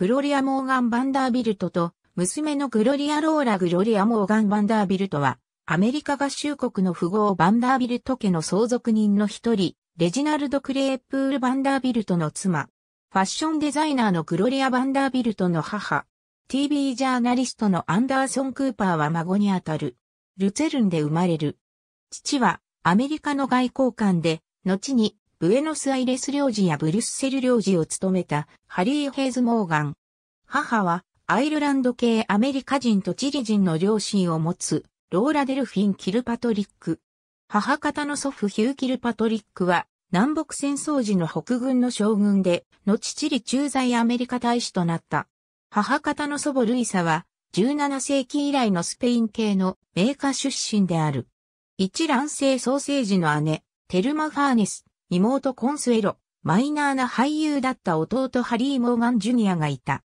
グロリア・モーガン・バンダービルトと、娘のグロリア・ローラ・グロリア・モーガン・バンダービルトは、アメリカ合衆国の富豪バンダービルト家の相続人の一人、レジナルド・クレープール・バンダービルトの妻、ファッションデザイナーのグロリア・バンダービルトの母、TV ジャーナリストのアンダーソン・クーパーは孫にあたる、ルツェルンで生まれる。父はアメリカの外交官で、後にブエノスアイレス領事やブリュッセル領事を務めたハリー・ヘイズ・モーガン、母はアイルランド系アメリカ人とチリ人の両親を持つローラ・デルフィン・キルパトリック。母方の祖父ヒュー・キルパトリックは南北戦争時の北軍の将軍で、後チリ駐在アメリカ大使となった。母方の祖母ルイサは17世紀以来のスペイン系のメーカー出身である。一卵性ソーセージの姉、テルマ・ファーネス、妹コンスエロ、マイナーな俳優だった弟ハリー・モーガン・ジュニアがいた。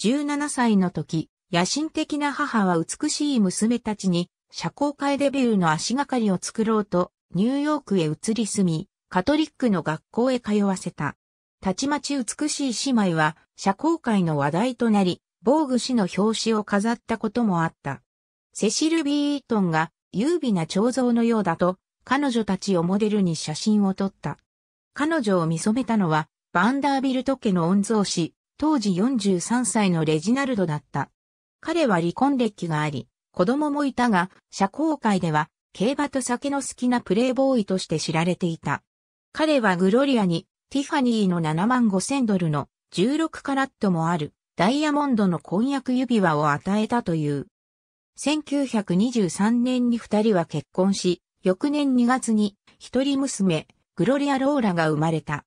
17歳の時、野心的な母は美しい娘たちに、社交界デビューの足がかりを作ろうと、ニューヨークへ移り住み、カトリックの学校へ通わせた。たちまち美しい姉妹は、社交界の話題となり、防具誌の表紙を飾ったこともあった。セシル・ビー・イートンが、優美な彫像のようだと、彼女たちをモデルに写真を撮った。彼女を見染めたのは、バンダービルト家の御曹司、当時43歳のレジナルドだった。彼は離婚歴があり、子供もいたが、社交界では、競馬と酒の好きなプレイボーイとして知られていた。彼はグロリアに、ティファニーの7万5千ドルの16カラットもあるダイヤモンドの婚約指輪を与えたという。1923年に二人は結婚し、翌年2月に一人娘、グロリア・ローラが生まれた。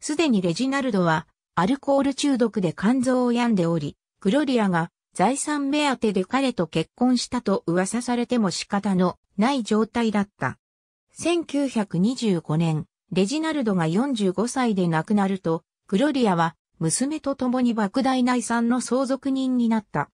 すでにレジナルドはアルコール中毒で肝臓を病んでおり、グロリアが財産目当てで彼と結婚したと噂されても仕方のない状態だった。1925年、レジナルドが45歳で亡くなると、グロリアは娘と共に莫大な遺産の相続人になった。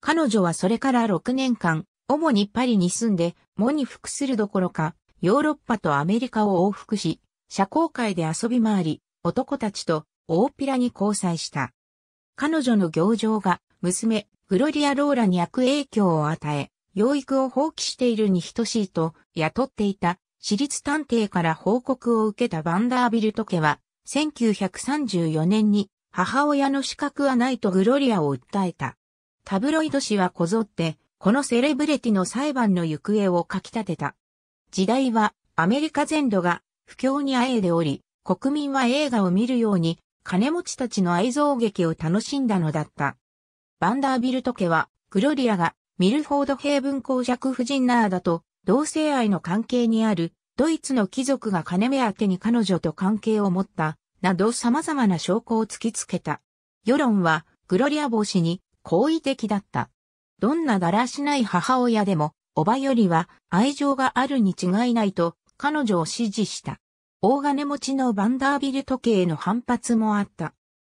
彼女はそれから6年間、主にパリに住んで、喪に服するどころか、ヨーロッパとアメリカを往復し、社交界で遊び回り、男たちと大ピラに交際した。彼女の行情が娘、グロリア・ローラに悪影響を与え、養育を放棄しているに等しいと雇っていた私立探偵から報告を受けたバンダービルト家は、1934年に母親の資格はないとグロリアを訴えた。タブロイド紙はこぞって、このセレブレティの裁判の行方を書き立てた。時代はアメリカ全土が不況にあえいでおり、国民は映画を見るように金持ちたちの愛憎劇を楽しんだのだった。バンダービルト家は、グロリアがミルフォード平文公爵夫人ナーダと同性愛の関係にあるドイツの貴族が金目当てに彼女と関係を持ったなど様々な証拠を突きつけた。世論はグロリア帽子に好意的だった。どんなだらしない母親でも、おばよりは愛情があるに違いないと彼女を支持した。大金持ちのバンダービル時計への反発もあった。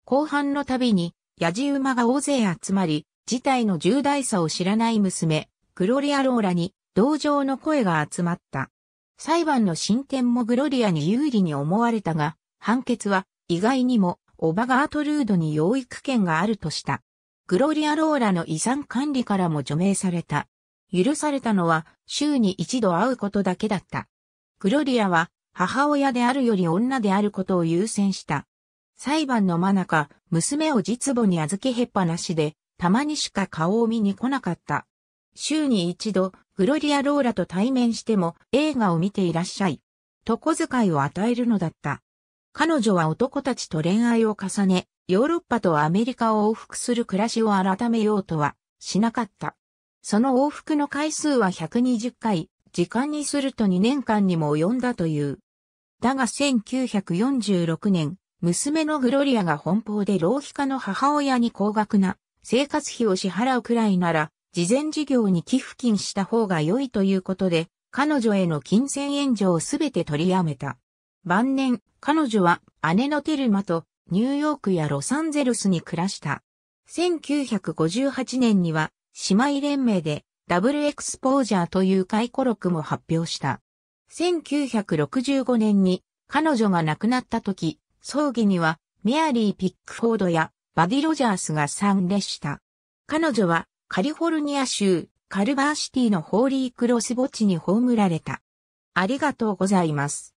後半の度に、ヤジ馬が大勢集まり、事態の重大さを知らない娘、グロリア・ローラに、同情の声が集まった。裁判の進展もグロリアに有利に思われたが、判決は意外にもオバガートルードに養育権があるとした。グロリア・ローラの遺産管理からも除名された。許されたのは週に一度会うことだけだった。グロリアは母親であるより女であることを優先した。裁判の真中、娘を実母に預けへっぱなしで、たまにしか顔を見に来なかった。週に一度、グロリア・ローラと対面しても映画を見ていらっしゃい。と小遣いを与えるのだった。彼女は男たちと恋愛を重ね、ヨーロッパとアメリカを往復する暮らしを改めようとはしなかった。その往復の回数は120回、時間にすると2年間にも及んだという。だが1946年、娘のグロリアが奔放で浪費家の母親に高額な生活費を支払うくらいなら、事前事業に寄付金した方が良いということで、彼女への金銭援助をすべて取りやめた。晩年、彼女は姉のテルマとニューヨークやロサンゼルスに暮らした。1958年には姉妹連盟でダブルエクスポージャーという回顧録も発表した。1965年に彼女が亡くなった時、葬儀にはメアリー・ピックフォードやバディ・ロジャースが参列した。彼女はカリフォルニア州カルバーシティのホーリークロス墓地に葬られた。ありがとうございます。